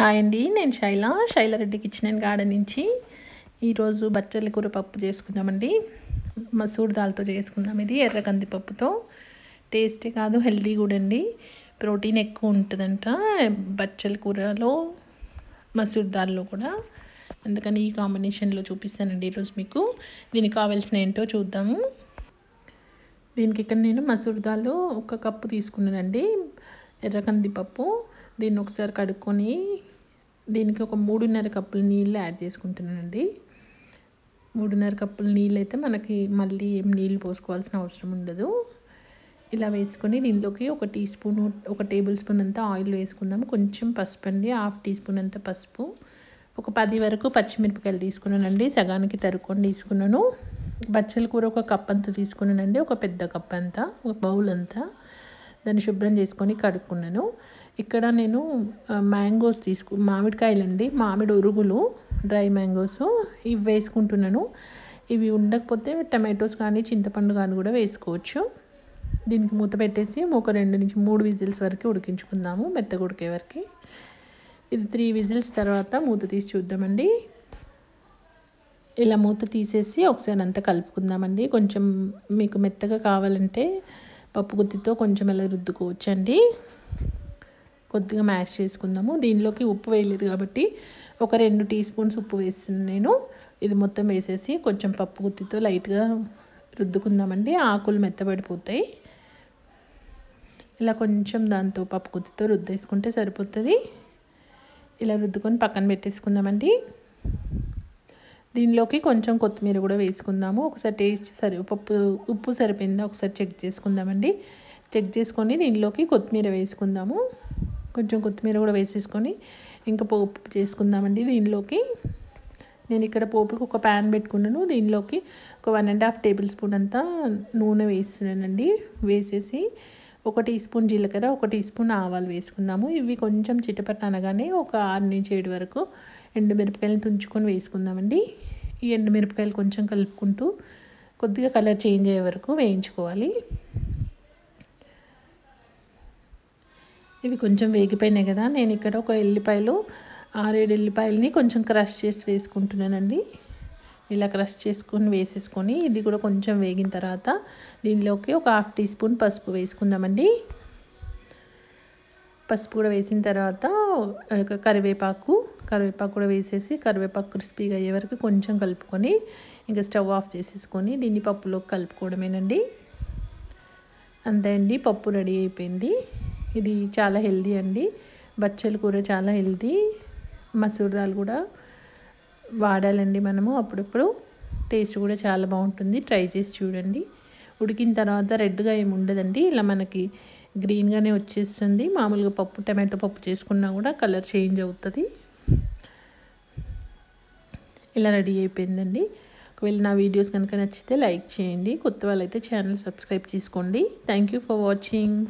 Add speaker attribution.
Speaker 1: hi అండి నేను Shaila Shaila Reddy kitchen and garden నుంచి ఈరోజు బచ్చల కూర పప్పు చేసుకుందామండి మసూర్ దాల్తో చేసుకుందాం ఇది ఎర్ర కందిపప్పుతో టేస్టీ కాదు హెల్దీ కూడా అండి ప్రోటీన్ ఎక్కువ ఉంటుందంట బచ్చల కూరలో మసూర్ దాల్లో కూడా అందుకని ఈ కాంబినేషన్లో చూపిస్తానండి ఈరోజు మీకు దీనికి కావాల్సిన ఏంటో చూద్దాము దీనికి ఇక్కడ నేను మసూర్ దాలు ఒక కప్పు తీసుకున్నానండి కందిపప్పు దీన్ని ఒకసారి కడుక్కొని దీనికి ఒక మూడున్నర కప్పుల నీళ్ళు యాడ్ చేసుకుంటున్నానండి మూడున్నర కప్పుల నీళ్ళు అయితే మనకి మళ్ళీ ఏం నీళ్ళు పోసుకోవాల్సిన అవసరం ఉండదు ఇలా వేసుకొని దీంట్లోకి ఒక టీ స్పూన్ ఒక టేబుల్ స్పూన్ అంతా ఆయిల్ వేసుకుందాము కొంచెం పసుపు అండి హాఫ్ టీ స్పూన్ అంతా పసుపు ఒక పది వరకు పచ్చిమిరపకాయలు తీసుకున్నానండి సగానికి తరుక్కొని తీసుకున్నాను బచ్చల కూర ఒక కప్ అంతా తీసుకున్నానండి ఒక పెద్ద కప్ అంతా ఒక బౌల్ అంతా దాన్ని శుభ్రం చేసుకొని కడుక్కున్నాను ఇక్కడ నేను మ్యాంగోస్ తీసుకు మామిడికాయలండి మామిడి ఉరుగులు డ్రై మ్యాంగోస్ ఇవి వేసుకుంటున్నాను ఇవి ఉండకపోతే టమాటోస్ కానీ చింతపండు కానీ కూడా వేసుకోవచ్చు దీనికి మూత పెట్టేసి ఒక రెండు నుంచి మూడు విజిల్స్ వరకు ఉడికించుకుందాము మెత్తగా ఉడికే వరకు ఇది త్రీ విజిల్స్ తర్వాత మూత తీసి చూద్దామండి ఇలా మూత తీసేసి ఒకసారి అంతా కలుపుకుందామండి కొంచెం మీకు మెత్తగా కావాలంటే పప్పు గుత్తితో కొంచెం ఇలా రుద్దుకోవచ్చండి కొద్దిగా మ్యాష్ చేసుకుందాము దీనిలోకి ఉప్పు వేయలేదు కాబట్టి ఒక రెండు టీ స్పూన్స్ ఉప్పు వేస్తుంది నేను ఇది మొత్తం వేసేసి కొంచెం పప్పు గుత్తితో లైట్గా రుద్దుకుందామండి ఆకులు మెత్తబడిపోతాయి ఇలా కొంచెం దాంతో పప్పు గుత్తితో రుద్దేసుకుంటే సరిపోతుంది ఇలా రుద్దుకొని పక్కన పెట్టేసుకుందామండి దీనిలోకి కొంచెం కొత్తిమీర కూడా వేసుకుందాము ఒకసారి టేస్ట్ సరి పప్పు ఉప్పు సరిపోయిందా ఒకసారి చెక్ చేసుకుందామండి చెక్ చేసుకొని దీనిలోకి కొత్తిమీర వేసుకుందాము కొంచెం కొత్తిమీర కూడా వేసేసుకొని ఇంకా పోపు చేసుకుందామండి దీనిలోకి నేను ఇక్కడ పోపుకి ఒక ప్యాన్ పెట్టుకున్నాను దీనిలోకి ఒక one and half tablespoon అంతా నూనె వేస్తున్నానండి వేసేసి ఒక టీ స్పూన్ జీలకర్ర ఒక టీ స్పూన్ ఆవాలు వేసుకుందాము ఇవి కొంచెం చిటపట్ట అనగానే ఒక ఆరు నుంచి ఏడు వరకు ఎండుమిరపకాయలు తుంచుకొని వేసుకుందామండి ఈ ఎండుమిరపకాయలు కొంచెం కలుపుకుంటూ కొద్దిగా కలర్ చేంజ్ అయ్యే వరకు వేయించుకోవాలి ఇవి కొంచెం వేగిపోయినాయి కదా నేను ఇక్కడ ఒక ఎల్లిపాయలు ఆరేడు ఎల్లిపాయలని కొంచెం క్రష్ చేసి వేసుకుంటున్నానండి ఇలా క్రష్ చేసుకొని వేసేసుకొని ఇది కూడా కొంచెం వేగిన తర్వాత దీనిలోకి ఒక హాఫ్ టీ స్పూన్ పసుపు వేసుకుందామండి పసుపు కూడా వేసిన తర్వాత కరివేపాకు కరివేపాకు కూడా వేసేసి కరివేపాకు క్రిస్పీగా అయ్యే వరకు కొంచెం కలుపుకొని ఇంకా స్టవ్ ఆఫ్ చేసేసుకొని దీన్ని పప్పులోకి కలుపుకోవడమేనండి అంతే అండి పప్పు రెడీ అయిపోయింది ఇది చాలా హెల్దీ అండి బచ్చలు కూర చాలా హెల్దీ మసూర్ దాల్ కూడా వాడాలండి మనము అప్పుడప్పుడు టేస్ట్ కూడా చాలా బాగుంటుంది ట్రై చేసి చూడండి ఉడికిన తర్వాత రెడ్గా ఏమి ఉండదండి ఇలా మనకి గ్రీన్గానే వచ్చేస్తుంది మామూలుగా పప్పు టమాటో పప్పు చేసుకున్నా కూడా కలర్ చేంజ్ అవుతుంది ఇలా రెడీ అయిపోయిందండి ఒకవేళ నా వీడియోస్ కనుక నచ్చితే లైక్ చేయండి కొత్త వాళ్ళైతే ఛానల్ సబ్స్క్రైబ్ చేసుకోండి థ్యాంక్ ఫర్ వాచింగ్